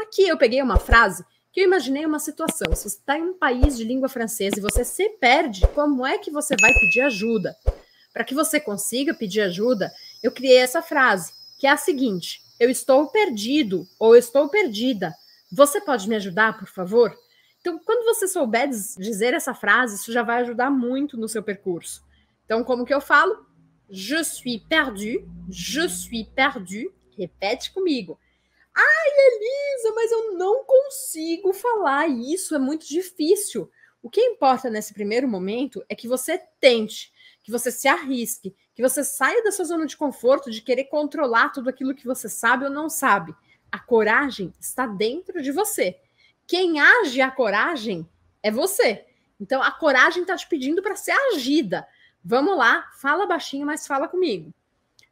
Aqui eu peguei uma frase que eu imaginei uma situação. Se você está em um país de língua francesa e você se perde, como é que você vai pedir ajuda? Para que você consiga pedir ajuda, eu criei essa frase, que é a seguinte: eu estou perdido ou estou perdida. Você pode me ajudar, por favor? Então, quando você souber dizer essa frase, isso já vai ajudar muito no seu percurso. Então, como que eu falo? Je suis perdu, je suis perdu. Repete comigo. Ai, Elisa, mas eu não consigo falar isso, é muito difícil. O que importa nesse primeiro momento é que você tente, que você se arrisque, que você saia da sua zona de conforto de querer controlar tudo aquilo que você sabe ou não sabe. A coragem está dentro de você. Quem age a coragem é você. Então a coragem está te pedindo para ser agida. Vamos lá, fala baixinho, mas fala comigo.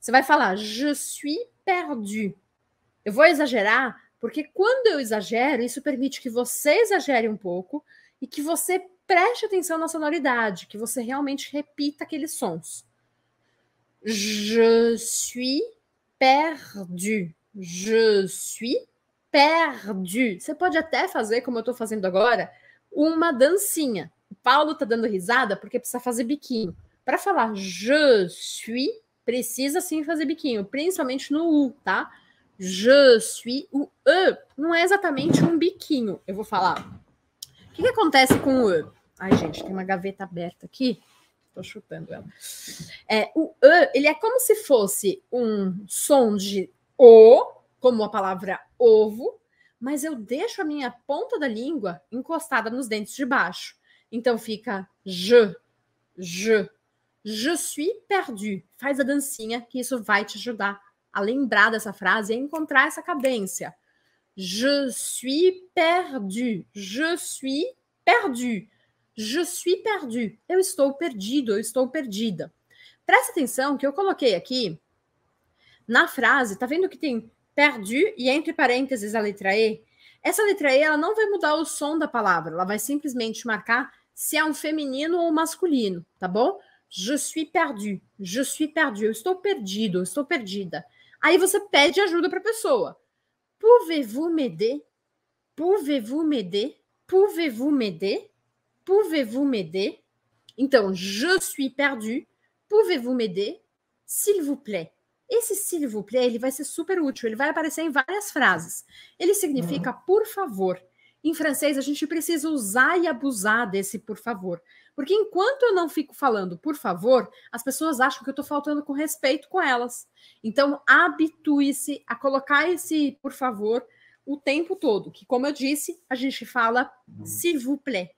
Você vai falar: Je suis perdu. Eu vou exagerar, porque quando eu exagero, isso permite que você exagere um pouco e que você preste atenção na sonoridade, que você realmente repita aqueles sons. Je suis perdu. Je suis perdu. Você pode até fazer, como eu estou fazendo agora, uma dancinha. O Paulo está dando risada porque precisa fazer biquinho. Para falar je suis, precisa sim fazer biquinho, principalmente no U, tá? je suis, o e não é exatamente um biquinho. Eu vou falar. O que, que acontece com o e? Ai, gente, tem uma gaveta aberta aqui. Estou chutando ela. É, o e, ele é como se fosse um som de o, como a palavra ovo, mas eu deixo a minha ponta da língua encostada nos dentes de baixo. Então fica je, je, je suis perdu. Faz a dancinha que isso vai te ajudar a lembrar dessa frase, é encontrar essa cadência. Je suis perdu. Je suis perdu. Je suis perdu. Eu estou perdido, eu estou perdida. Presta atenção que eu coloquei aqui na frase, tá vendo que tem perdu e entre parênteses a letra E? Essa letra E ela não vai mudar o som da palavra, ela vai simplesmente marcar se é um feminino ou masculino, tá bom? Je suis perdu, je suis perdu, eu estou perdido, eu estou perdida. Aí você pede ajuda para a pessoa. Pouvez-vous m'aider? Pouvez-vous m'aider? Pouvez-vous m'aider? Pouvez-vous m'aider? Então, je suis perdu. Pouvez-vous m'aider? S'il vous plaît. Esse s'il vous plaît, ele vai ser super útil, ele vai aparecer em várias frases. Ele significa uhum. por favor. Em francês, a gente precisa usar e abusar desse por favor. Porque enquanto eu não fico falando, por favor, as pessoas acham que eu estou faltando com respeito com elas. Então, habitue-se a colocar esse por favor o tempo todo, que como eu disse, a gente fala uhum. s'il vous plaît,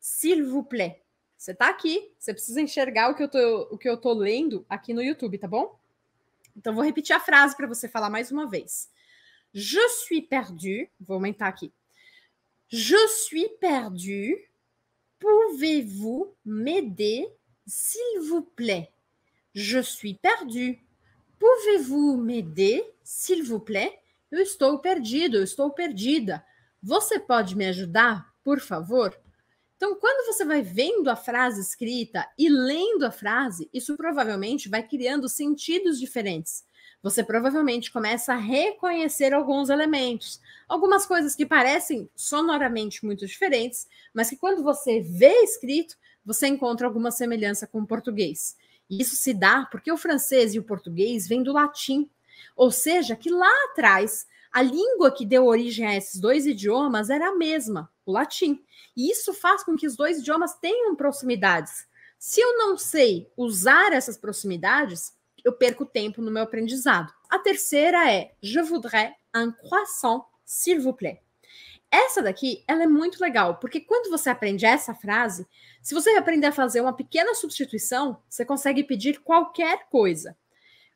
s'il vous plaît. Você está aqui, você precisa enxergar o que eu estou o que eu tô lendo aqui no YouTube, tá bom? Então vou repetir a frase para você falar mais uma vez. Je suis perdu, vou aumentar aqui. Je suis perdu. Pouvez-vous m'aider, s'il vous plaît Je suis perdu. Pouvez-vous m'aider, s'il vous plaît Eu estou perdido, eu estou perdida. Você pode me ajudar, por favor? Então, quando você vai vendo a frase escrita e lendo a frase, isso provavelmente vai criando sentidos diferentes você provavelmente começa a reconhecer alguns elementos, algumas coisas que parecem sonoramente muito diferentes, mas que quando você vê escrito, você encontra alguma semelhança com o português. isso se dá porque o francês e o português vêm do latim, ou seja, que lá atrás a língua que deu origem a esses dois idiomas era a mesma, o latim. E isso faz com que os dois idiomas tenham proximidades. Se eu não sei usar essas proximidades, eu perco tempo no meu aprendizado. A terceira é Je voudrais un croissant, s'il vous plaît. Essa daqui, ela é muito legal, porque quando você aprende essa frase, se você aprender a fazer uma pequena substituição, você consegue pedir qualquer coisa.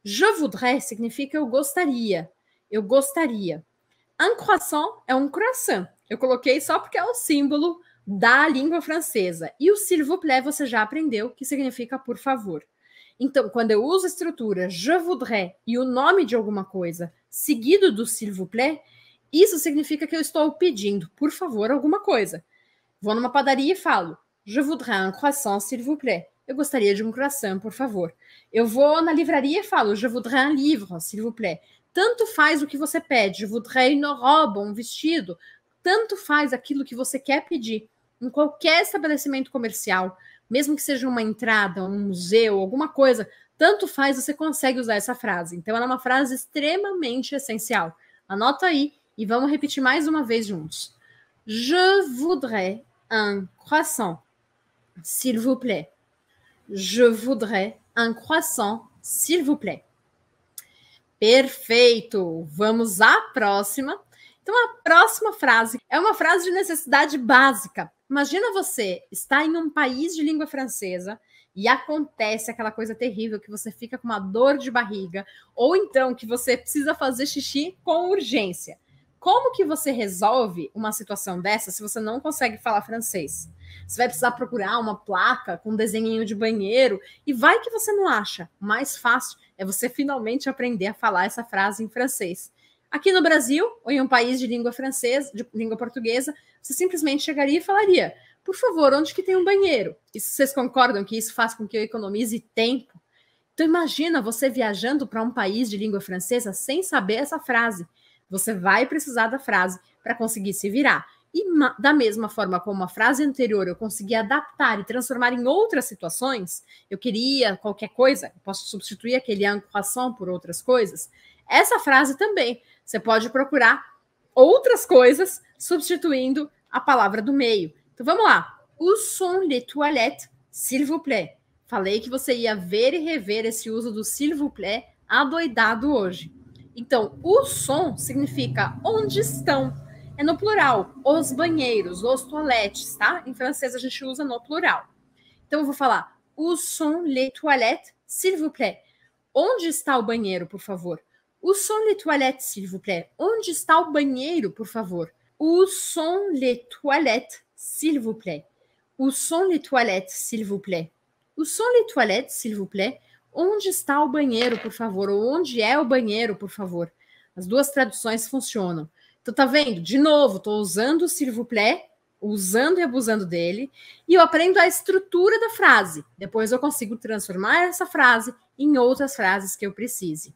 Je voudrais significa eu gostaria. Eu gostaria. Un croissant é um croissant. Eu coloquei só porque é o um símbolo da língua francesa. E o s'il vous plaît você já aprendeu, que significa por favor. Então, quando eu uso a estrutura je voudrais e o nome de alguma coisa seguido do s'il vous plaît, isso significa que eu estou pedindo, por favor, alguma coisa. Vou numa padaria e falo je voudrais un croissant s'il vous plaît. Eu gostaria de um croissant, por favor. Eu vou na livraria e falo je voudrais un livre s'il vous plaît. Tanto faz o que você pede, je voudrais une robe, um vestido, tanto faz aquilo que você quer pedir. Em qualquer estabelecimento comercial, mesmo que seja uma entrada, um museu, alguma coisa, tanto faz, você consegue usar essa frase. Então, ela é uma frase extremamente essencial. Anota aí e vamos repetir mais uma vez juntos. Je voudrais un croissant, s'il vous plaît. Je voudrais un croissant, s'il vous plaît. Perfeito! Vamos à próxima então, a próxima frase é uma frase de necessidade básica. Imagina você está em um país de língua francesa e acontece aquela coisa terrível que você fica com uma dor de barriga ou então que você precisa fazer xixi com urgência. Como que você resolve uma situação dessa se você não consegue falar francês? Você vai precisar procurar uma placa com um desenhinho de banheiro e vai que você não acha. O mais fácil é você finalmente aprender a falar essa frase em francês. Aqui no Brasil, ou em um país de língua francesa, de língua portuguesa, você simplesmente chegaria e falaria: por favor, onde que tem um banheiro? E vocês concordam que isso faz com que eu economize tempo? Então imagina você viajando para um país de língua francesa sem saber essa frase. Você vai precisar da frase para conseguir se virar. E da mesma forma como a frase anterior eu consegui adaptar e transformar em outras situações, eu queria qualquer coisa, posso substituir aquele ancoração por outras coisas. Essa frase também, você pode procurar outras coisas substituindo a palavra do meio. Então vamos lá. O som de toilette, s'il vous plaît. Falei que você ia ver e rever esse uso do s'il vous plaît adoidado hoje. Então, o som significa onde estão é no plural. Os banheiros, os toilettes, tá? Em francês a gente usa no plural. Então eu vou falar: Où sont les toilettes, s'il vous plaît? Onde está o banheiro, por favor? Où sont les toilettes, s'il vous plaît? Onde está o banheiro, por favor? Où sont les toilettes, s'il vous plaît? Où sont les toilettes, s'il vous plaît? Où sont les toilettes, s'il vous plaît? Onde está o banheiro, por favor? Ou onde é o banheiro, por favor? As duas traduções funcionam. Então, tá vendo? De novo, tô usando o s'il usando e abusando dele, e eu aprendo a estrutura da frase. Depois eu consigo transformar essa frase em outras frases que eu precise.